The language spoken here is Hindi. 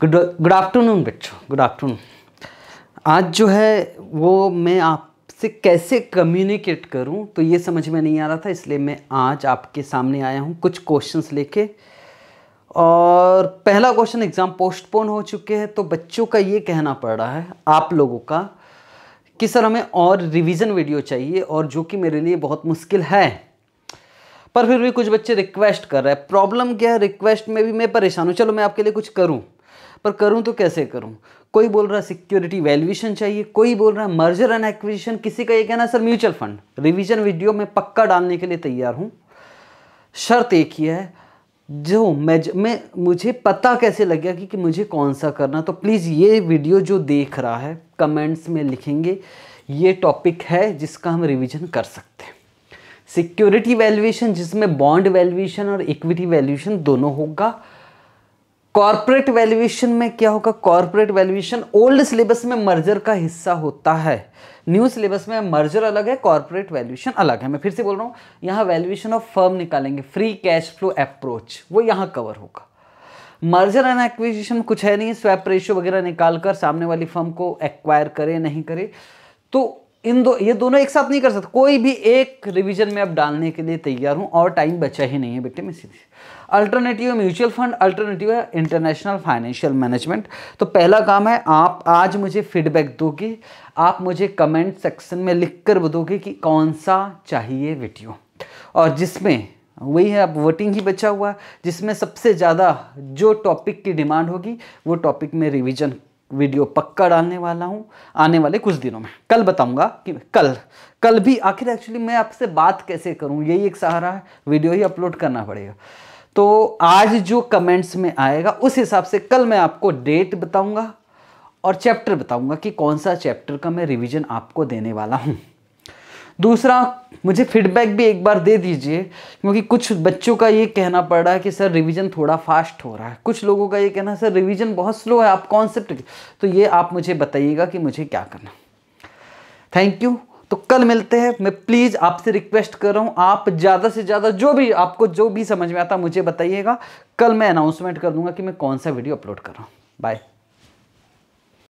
गुड गुड आफ्टरनून बच्चों गुड आफ्टरनून आज जो है वो मैं आपसे कैसे कम्युनिकेट करूं तो ये समझ में नहीं आ रहा था इसलिए मैं आज आपके सामने आया हूं कुछ क्वेश्चंस लेके और पहला क्वेश्चन एग्ज़ाम पोस्टपोन हो चुके हैं तो बच्चों का ये कहना पड़ रहा है आप लोगों का कि सर हमें और रिवीजन वीडियो चाहिए और जो कि मेरे लिए बहुत मुश्किल है पर फिर भी कुछ बच्चे रिक्वेस्ट कर रहे हैं प्रॉब्लम क्या है रिक्वेस्ट में भी मैं परेशान हूँ चलो मैं आपके लिए कुछ करूँ पर करूं तो कैसे करूं कोई बोल रहा है सिक्योरिटी वैल्यूएशन चाहिए कोई बोल रहा है मर्जर एंड एक्विजिशन किसी का ये कहना sir mutual fund revision video में पक्का डालने के लिए तैयार हूं शर्त एक ही है जो मैं मैं मुझे पता कैसे लग गया कि, कि मुझे कौन सा करना तो प्लीज़ ये वीडियो जो देख रहा है कमेंट्स में लिखेंगे ये टॉपिक है जिसका हम रिवीजन कर सकते हैं सिक्योरिटी वैल्यूएशन जिसमें बॉन्ड वैल्यूएशन और इक्विटी वैल्यूएशन दोनों होगा कॉर्पोरेट वैल्यूएशन में क्या होगा कॉर्पोरेट वैल्यूएशन ओल्ड सिलेबस में मर्जर का हिस्सा होता है न्यू सिलेबस में मर्जर अलग है कॉर्पोरेट वैल्यूएशन अलग है मैं फिर से बोल रहा हूँ यहाँ वैल्यूएशन ऑफ फर्म निकालेंगे फ्री कैश फ्लो अप्रोच वो यहाँ कवर होगा मर्जर एंड एक्विजिशन कुछ है नहीं स्वैप रेशियो वगैरह निकालकर सामने वाली फर्म को एक्वायर करे नहीं करे तो इन दो ये दोनों एक साथ नहीं कर सकते कोई भी एक रिवीजन में अब डालने के लिए तैयार हूँ और टाइम बचा ही नहीं है बेटे में सीधे अल्टरनेटिव म्यूचुअल फंड अल्टरनेटिव है इंटरनेशनल फाइनेंशियल मैनेजमेंट तो पहला काम है आप आज मुझे फीडबैक दोगे आप मुझे कमेंट सेक्शन में लिख कर बोगे कि कौन सा चाहिए वीडियो और जिसमें वही है अब वोटिंग ही बचा हुआ जिसमें सबसे ज़्यादा जो टॉपिक की डिमांड होगी वो टॉपिक में रिवीजन वीडियो पक्का डालने वाला हूँ आने वाले कुछ दिनों में कल बताऊँगा कि कल कल भी आखिर एक्चुअली मैं आपसे बात कैसे करूँ यही एक सहारा है वीडियो ही अपलोड करना पड़ेगा तो आज जो कमेंट्स में आएगा उस हिसाब से कल मैं आपको डेट बताऊँगा और चैप्टर बताऊँगा कि कौन सा चैप्टर का मैं रिविज़न आपको देने वाला हूँ दूसरा मुझे फीडबैक भी एक बार दे दीजिए क्योंकि कुछ बच्चों का ये कहना पड़ रहा है कि सर रिवीजन थोड़ा फास्ट हो रहा है कुछ लोगों का ये कहना है सर रिवीजन बहुत स्लो है आप कॉन्सेप्ट तो ये आप मुझे बताइएगा कि मुझे क्या करना थैंक यू तो कल मिलते हैं मैं प्लीज़ आपसे रिक्वेस्ट कर रहा हूँ आप ज़्यादा से ज़्यादा जो भी आपको जो भी समझ में आता मुझे बताइएगा कल मैं अनाउंसमेंट कर दूंगा कि मैं कौन सा वीडियो अपलोड कर रहा हूँ बाय